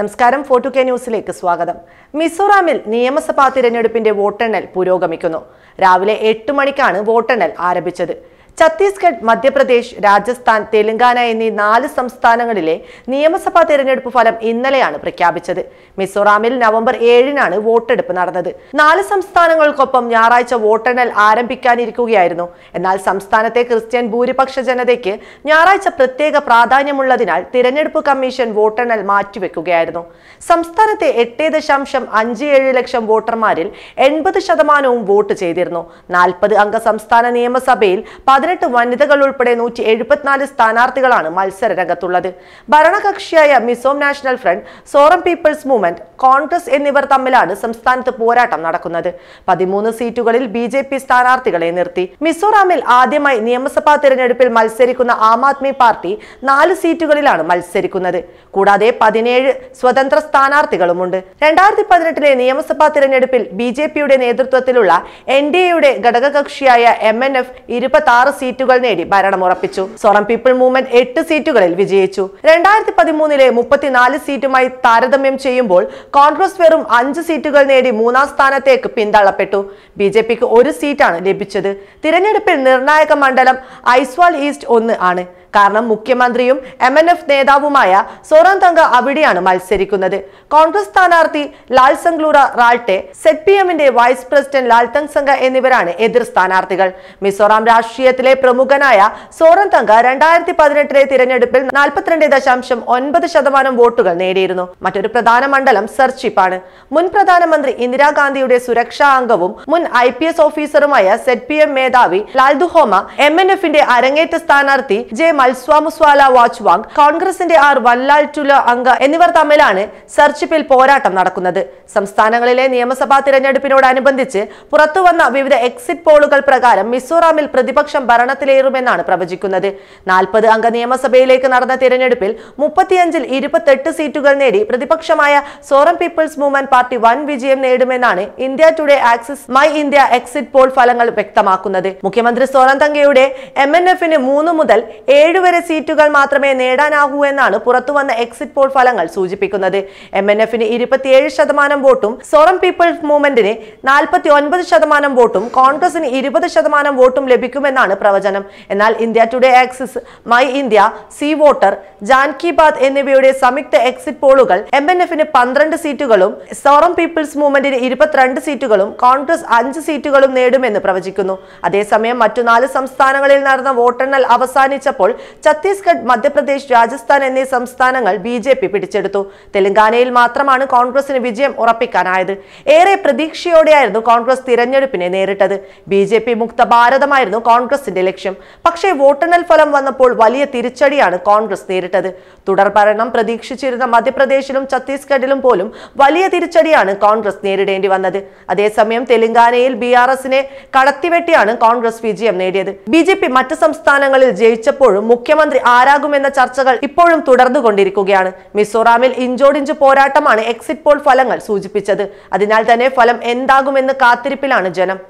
നമസ്കാരം ഫോർട്ടു കെ ന്യൂസിലേക്ക് സ്വാഗതം മിസോറാമിൽ നിയമസഭാ തിരഞ്ഞെടുപ്പിന്റെ വോട്ടെണ്ണൽ പുരോഗമിക്കുന്നു രാവിലെ എട്ട് മണിക്കാണ് വോട്ടെണ്ണൽ ആരംഭിച്ചത് ഛത്തീസ്ഗഡ് മധ്യപ്രദേശ് രാജസ്ഥാൻ തെലങ്കാന എന്നീ നാല് സംസ്ഥാനങ്ങളിലെ നിയമസഭാ തെരഞ്ഞെടുപ്പ് ഫലം ഇന്നലെയാണ് പ്രഖ്യാപിച്ചത് മിസോറാമിൽ നവംബർ ഏഴിനാണ് വോട്ടെടുപ്പ് നടന്നത് നാല് സംസ്ഥാനങ്ങൾക്കൊപ്പം ഞായറാഴ്ച വോട്ടെണ്ണൽ ആരംഭിക്കാനിരിക്കുകയായിരുന്നു എന്നാൽ സംസ്ഥാനത്തെ ക്രിസ്ത്യൻ ഭൂരിപക്ഷ ജനതയ്ക്ക് ഞായറാഴ്ച പ്രത്യേക പ്രാധാന്യമുള്ളതിനാൽ തിരഞ്ഞെടുപ്പ് കമ്മീഷൻ വോട്ടെണ്ണൽ മാറ്റിവെക്കുകയായിരുന്നു സംസ്ഥാനത്തെ എട്ട് ദശാംശം അഞ്ച് ഏഴ് ലക്ഷം വോട്ടർമാരിൽ എൺപത് ശതമാനവും വോട്ട് ചെയ്തിരുന്നു നാൽപ്പത് അംഗ സംസ്ഥാന നിയമസഭയിൽ പതി പതിനെട്ട് വനിതകൾ ഉൾപ്പെടെ നൂറ്റി എഴുപത്തിനാല് സ്ഥാനാർത്ഥികളാണ് മത്സര രംഗത്തുള്ളത് ഭരണകക്ഷിയായ Mizo national front Zoram people's movement Congress എന്നിവർ തമ്മിലാണ് സംസ്ഥാനത്ത് പോരാട്ടം നടക്കുന്നത് പതിമൂന്ന് സീറ്റുകളിൽ ബി ജെ പി സ്ഥാനാർത്ഥികളെ നിർത്തി മിസോറാമിൽ ആദ്യമായി നിയമസഭാ തിരഞ്ഞെടുപ്പിൽ മത്സരിക്കുന്ന ആം ആദ്മി പാർട്ടി നാല് സീറ്റുകളിലാണ് മത്സരിക്കുന്നത് കൂടാതെ പതിനേഴ് സ്വതന്ത്ര സ്ഥാനാർത്ഥികളുമുണ്ട് രണ്ടായിരത്തി പതിനെട്ടിലെ നിയമസഭാ തിരഞ്ഞെടുപ്പിൽ ബി ജെ പിയുടെ നേതൃത്വത്തിലുള്ള എൻ ഡി എയുടെ ഘടകകക്ഷിയായ എം എൻ എഫ് ഇരുപത്തി ആറ് സീറ്റുകൾ നേടി ഭരണം ഉറപ്പിച്ചു സോറം പീപ്പിൾ മൂവ്മെന്റ് എട്ട് സീറ്റുകളിൽ വിജയിച്ചു രണ്ടായിരത്തി പതിമൂന്നിലെ മുപ്പത്തിനാല് സീറ്റുമായി താരതമ്യം ചെയ്യുമ്പോൾ കോൺഗ്രസ് വെറും അഞ്ച് സീറ്റുകൾ നേടി മൂന്നാം സ്ഥാനത്തേക്ക് പിന്തള്ളപ്പെട്ടു ബി ജെ പിക്ക് ഒരു സീറ്റാണ് ലഭിച്ചത് തിരഞ്ഞെടുപ്പിൽ നിർണായക മണ്ഡലം ഐസ്വാൾ ഈസ്റ്റ് ഒന്ന് ആണ് കാരണം മുഖ്യമന്ത്രിയും എം എൻ എഫ് നേതാവുമായ സോറാം തങ്ക അവിടെയാണ് മത്സരിക്കുന്നത് കോൺഗ്രസ് സ്ഥാനാർത്ഥി ലാൽ സംഗ്ലൂറ റാൾട്ടെ സെറ്റ് പി എമ്മിന്റെ വൈസ് പ്രസിഡന്റ് ലാൽ തങ് സംഗ എന്നിവരാണ് എതിർ സ്ഥാനാർത്ഥികൾ മിസോറാം രാഷ്ട്രീയത്തിലെ പ്രമുഖനായ സോറൻ തങ്ക രണ്ടായിരത്തി പതിനെട്ടിലെ തിരഞ്ഞെടുപ്പിൽ നാൽപ്പത്തിരണ്ട് ദശാംശം ഒൻപത് ശതമാനം വോട്ടുകൾ നേടിയിരുന്നു മറ്റൊരു പ്രധാന മണ്ഡലം സെർച്ചിപ്പാണ് മുൻ പ്രധാനമന്ത്രി ഇന്ദിരാഗാന്ധിയുടെ സുരക്ഷാ അംഗവും മുൻ ഐ പി എസ് ഓഫീസറുമായ സെറ്റ് പി എം മേധാവി ലാൽദുഹോമ എം എൻ എഫിന്റെ അരങ്ങേറ്റ സ്ഥാനാർത്ഥി ജെ അൽസ്വാമുസ്വാല വാച്ച്വാങ് കോൺഗ്രസിന്റെ ആർ വല്ലാൽ ടുല അംഗ എന്നിവർ തമ്മിലാണ് സെർച്ച് പോരാട്ടം നടക്കുന്നത് സംസ്ഥാനങ്ങളിലെ നിയമസഭാ തിരഞ്ഞെടുപ്പിനോടനുബന്ധിച്ച് പുറത്തുവന്ന വിവിധ എക്സിറ്റ് പോളുകൾ പ്രകാരം മിസോറാമിൽ പ്രതിപക്ഷം ഭരണത്തിലേറുമെന്നാണ് പ്രവചിക്കുന്നത് നാൽപ്പത് അംഗ നിയമസഭയിലേക്ക് നടന്ന തിരഞ്ഞെടുപ്പിൽ മുപ്പത്തിയഞ്ചിൽ ഇരുപത്തെട്ട് സീറ്റുകൾ നേടി പ്രതിപക്ഷമായ സോറം പീപ്പിൾസ് മൂവ്മെന്റ് പാർട്ടി വൻ വിജയം നേടുമെന്നാണ് India Today Axis My India exit poll ഫലങ്ങൾ വ്യക്തമാക്കുന്നത് മുഖ്യമന്ത്രി സോറം തങ്കയുടെ എം എൻ എഫിന് മൂന്ന് മുതൽ ഏഴ് ഏഴുവരെ സീറ്റുകൾ മാത്രമേ നേടാനാകൂ എന്നാണ് പുറത്തുവന്ന എക്സിറ്റ് പോൾ ഫലങ്ങൾ സൂചിപ്പിക്കുന്നത് എം എൻ എഫിന് ഇരുപത്തിയേഴ് ശതമാനം വോട്ടും സോറം പീപ്പിൾസ് മൂവ്മെന്റിന് നാൽപ്പത്തി ഒൻപത് ശതമാനം വോട്ടും കോൺഗ്രസിന് ഇരുപത് ശതമാനം വോട്ടും ലഭിക്കുമെന്നാണ് പ്രവചനം എന്നാൽ India Today Axis My India C voter Jan ബാദ് എന്നിവയുടെ സംയുക്ത എക്സിറ്റ് പോളുകൾ എം എൻ എഫിന് പന്ത്രണ്ട് സീറ്റുകളും സോറം പീപ്പിൾസ് മൂവ്മെന്റിന് ഇരുപത്തിരണ്ട് സീറ്റുകളും കോൺഗ്രസ് അഞ്ച് സീറ്റുകളും നേടുമെന്ന് പ്രവചിക്കുന്നു അതേസമയം മറ്റു നാല് സംസ്ഥാനങ്ങളിൽ നടന്ന വോട്ടെണ്ണൽ അവസാനിച്ചപ്പോൾ ഛത്തീസ്ഗഡ് മധ്യപ്രദേശ് രാജസ്ഥാൻ എന്നീ സംസ്ഥാനങ്ങൾ ബി പിടിച്ചെടുത്തു തെലങ്കാനയിൽ മാത്രമാണ് കോൺഗ്രസിന് വിജയം ഉറപ്പിക്കാനായത് ഏറെ പ്രതീക്ഷയോടെയായിരുന്നു കോൺഗ്രസ് തിരഞ്ഞെടുപ്പിനെ നേരിട്ടത് ബി മുക്ത ഭാരതമായിരുന്നു കോൺഗ്രസിന്റെ ലക്ഷ്യം പക്ഷേ വോട്ടെണ്ണൽ ഫലം വന്നപ്പോൾ വലിയ തിരിച്ചടിയാണ് കോൺഗ്രസ് നേരിട്ടത് തുടർ ഭരണം പ്രതീക്ഷിച്ചിരുന്ന മധ്യപ്രദേശിലും ഛത്തീസ്ഗഡിലും പോലും വലിയ തിരിച്ചടിയാണ് കോൺഗ്രസ് നേരിടേണ്ടി വന്നത് അതേസമയം തെലങ്കാനയിൽ ബി ആർ എസിനെ കടത്തിവെട്ടിയാണ് കോൺഗ്രസ് വിജയം നേടിയത് ബി ജെ പി മറ്റ് സംസ്ഥാനങ്ങളിൽ ജയിച്ചപ്പോഴും മുഖ്യമന്ത്രി ആരാകുമെന്ന ചർച്ചകൾ ഇപ്പോഴും തുടർന്നുകൊണ്ടിരിക്കുകയാണ് മിസോറാമിൽ ഇഞ്ചോടിഞ്ച് പോരാട്ടമാണ് എക്സിറ്റ് പോൾ ഫലങ്ങൾ സൂചിപ്പിച്ചത് അതിനാൽ തന്നെ ഫലം എന്താകുമെന്ന് കാത്തിരിപ്പിലാണ് ജനം